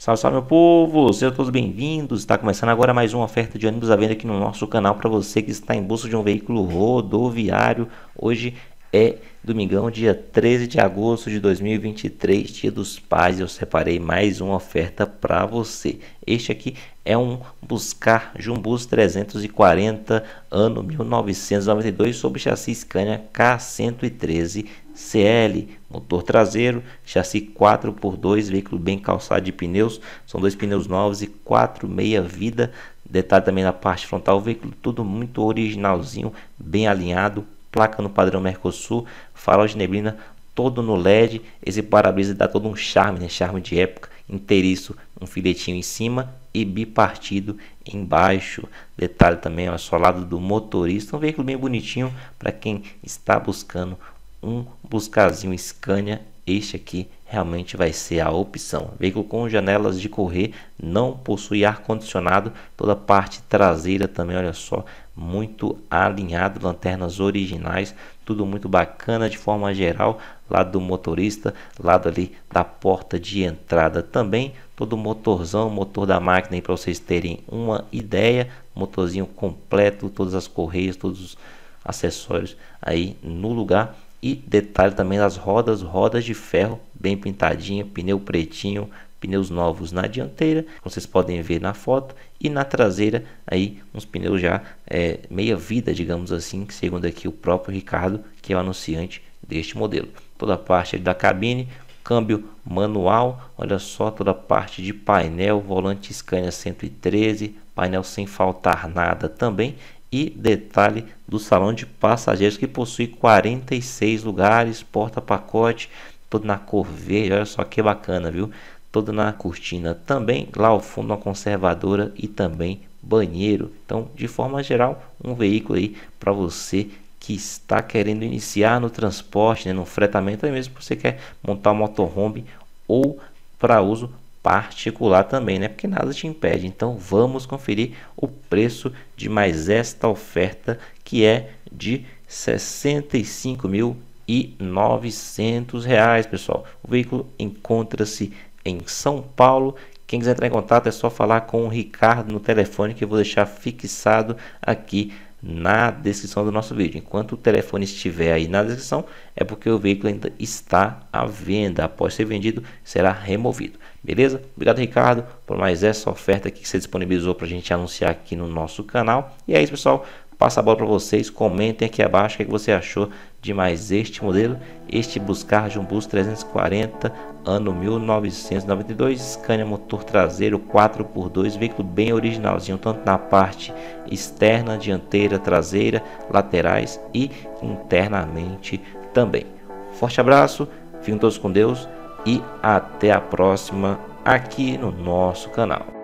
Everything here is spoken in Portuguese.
Salve, salve meu povo! Sejam todos bem-vindos! Está começando agora mais uma oferta de ônibus à venda aqui no nosso canal para você que está em busca de um veículo rodoviário. Hoje é domingão, dia 13 de agosto de 2023, dia dos pais. Eu separei mais uma oferta para você. Este aqui é um Buscar Jumbus 340, ano 1992, sob chassi Scania K113 CL, motor traseiro, chassi 4x2, veículo bem calçado de pneus, são dois pneus novos e 4,6 vida. Detalhe também na parte frontal, o veículo tudo muito originalzinho, bem alinhado, placa no padrão Mercosul, farol de neblina todo no LED, esse para-brisa dá todo um charme, né? charme de época, inteiriço, um filetinho em cima e bipartido embaixo. Detalhe também, olha só, lado do motorista, um veículo bem bonitinho para quem está buscando um buscazinho Scania este aqui realmente vai ser a opção. Veículo com janelas de correr, não possui ar-condicionado, toda a parte traseira também, olha só, muito alinhado, lanternas originais, tudo muito bacana de forma geral, lado do motorista, lado ali da porta de entrada também, todo o motorzão, motor da máquina para vocês terem uma ideia, motorzinho completo, todas as correias, todos os acessórios aí no lugar e detalhe também das rodas, rodas de ferro bem pintadinha, pneu pretinho, pneus novos na dianteira, como vocês podem ver na foto, e na traseira aí uns pneus já é, meia vida, digamos assim, segundo aqui o próprio Ricardo, que é o anunciante deste modelo. Toda a parte da cabine, câmbio manual, olha só toda a parte de painel, volante Scania 113, painel sem faltar nada também, e detalhe do salão de passageiros que possui 46 lugares, porta-pacote, toda na cor verde, olha só que bacana, viu? Toda na cortina também, lá ao fundo uma conservadora e também banheiro. Então, de forma geral, um veículo aí para você que está querendo iniciar no transporte, né, no fretamento, aí mesmo você quer montar um motorhome ou para uso particular também, né? Porque nada te impede. Então vamos conferir o preço de mais esta oferta que é de 65.900 reais, pessoal. O veículo encontra-se em São Paulo. Quem quiser entrar em contato é só falar com o Ricardo no telefone que eu vou deixar fixado aqui na descrição do nosso vídeo. Enquanto o telefone estiver aí na descrição, é porque o veículo ainda está à venda. Após ser vendido, será removido. Beleza? Obrigado, Ricardo, por mais essa oferta que você disponibilizou para a gente anunciar aqui no nosso canal. E é isso, pessoal. Passa a bola para vocês, comentem aqui abaixo o que, é que você achou de mais este modelo, este Buscar Jumbus 340, ano 1992, Scania motor traseiro 4x2, veículo bem originalzinho, tanto na parte externa, dianteira, traseira, laterais e internamente também. Forte abraço, fiquem todos com Deus e até a próxima aqui no nosso canal.